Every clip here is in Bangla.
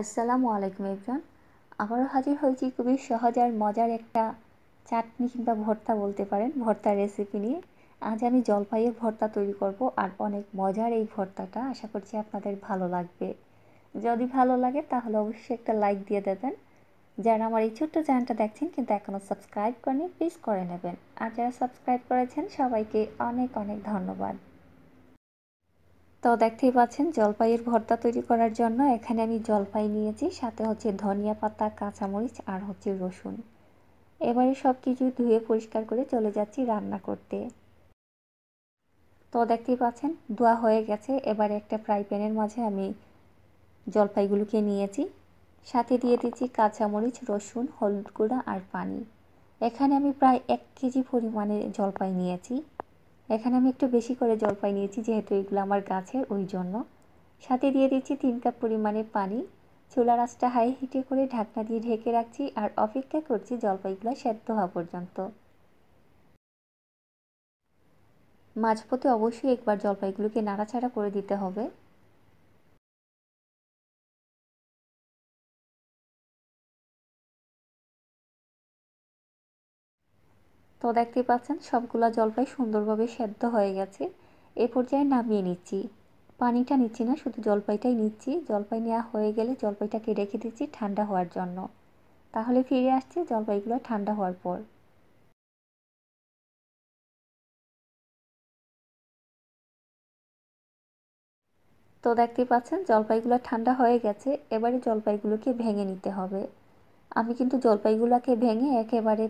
আসসালামু আলাইকুম ইবরান আবারও হাজির হয়েছি খুবই সহজ আর মজার একটা চাটনি কিংবা ভর্তা বলতে পারেন ভর্তা রেসিপি নিয়ে আজ আমি জলপাইয়ের ভর্তা তৈরি করব আর অনেক মজার এই ভর্তাটা আশা করছি আপনাদের ভালো লাগবে যদি ভালো লাগে তাহলে অবশ্যই একটা লাইক দিয়ে দেবেন যারা আমার এই ছোট্ট চ্যানেলটা দেখছেন কিন্তু এখনও সাবস্ক্রাইব করেনি প্লিজ করে নেবেন আর যারা সাবস্ক্রাইব করেছেন সবাইকে অনেক অনেক ধন্যবাদ তো দেখতেই পাচ্ছেন জলপাইয়ের ভর্তা তৈরি করার জন্য এখানে আমি জলপাই নিয়েছি সাথে হচ্ছে ধনিয়া পাতা কাঁচামরিচ আর হচ্ছে রসুন এবারে সব কিছু ধুয়ে পরিষ্কার করে চলে যাচ্ছি রান্না করতে তো দেখতেই পাচ্ছেন ধোয়া হয়ে গেছে এবারে একটা ফ্রাই প্যানের মাঝে আমি জলপাইগুলোকে নিয়েছি সাথে দিয়ে দিচ্ছি কাঁচামরিচ রসুন হলুদ গুঁড়া আর পানি এখানে আমি প্রায় এক কেজি পরিমাণে জলপাই নিয়েছি এখানে আমি একটু বেশি করে জলপাই নিয়েছি যেহেতু এগুলো আমার গাছের ওই জন্য সাথে দিয়ে দিচ্ছি তিন কাপ পরিমাণে পানি চুলা রাসটা হাই হিটে করে ঢাকনা দিয়ে ঢেকে রাখছি আর অপেক্ষা করছি জলপাইগুলো সেদ্ধ হওয়া পর্যন্ত মাঝপথে অবশ্যই একবার জলপাইগুলোকে নাড়াচাড়া করে দিতে হবে তো দেখতে পাচ্ছেন সবগুলা জলপাই সুন্দরভাবে সেদ্ধ হয়ে গেছে এ পর্যায়ে নামিয়ে নিচ্ছি পানিটা নিচ্ছি না শুধু জলপাইটাই নিচ্ছি জলপাই নেওয়া হয়ে গেলে জলপাইটাকে রেখে দিচ্ছি ঠান্ডা হওয়ার জন্য তাহলে ফিরে আসছি জলপাইগুলো ঠান্ডা হওয়ার পর তো দেখতে পাচ্ছেন জলপাইগুলো ঠান্ডা হয়ে গেছে এবারে জলপাইগুলোকে ভেঙে নিতে হবে আমি কিন্তু জলপাইগুলোকে ভেঙে একেবারে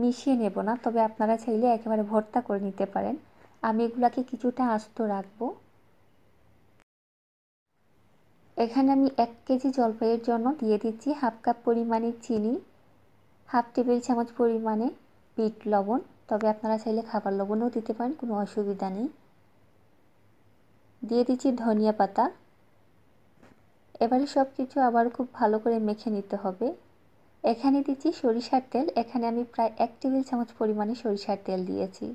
মিশিয়ে নেব না তবে আপনারা চাইলে একেবারে ভর্তা করে নিতে পারেন আমি এগুলাকে কিছুটা আস্ত রাখবো এখানে আমি এক কেজি জলপাইয়ের জন্য দিয়ে দিচ্ছি হাফ কাপ পরিমাণে চিনি হাফ টেবিল চামচ পরিমাণে বিট লবণ তবে আপনারা চাইলে খাবার লবণও দিতে পারেন কোনো অসুবিধা নেই দিয়ে দিচ্ছি ধনিয়া পাতা এবারে সব কিছু আবার খুব ভালো করে মেখে নিতে হবে এখানে দিচ্ছি সরিষার তেল এখানে আমি প্রায় এক টেবিল চামচ পরিমাণে সরিষার তেল দিয়েছি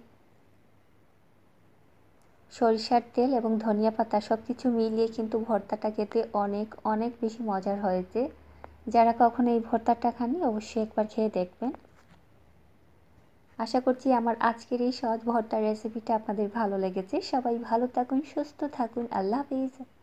সরিষার তেল এবং ধনিয়া পাতা সব কিছু মিলিয়ে কিন্তু ভর্তাটা খেতে অনেক অনেক বেশি মজার হয়েছে যারা কখনো এই ভর্তাটা খানি অবশ্যই একবার খেয়ে দেখবেন আশা করছি আমার আজকের এই সহজ ভর্তার রেসিপিটা আপনাদের ভালো লেগেছে সবাই ভালো থাকুন সুস্থ থাকুন আল্লাহ হাফিজ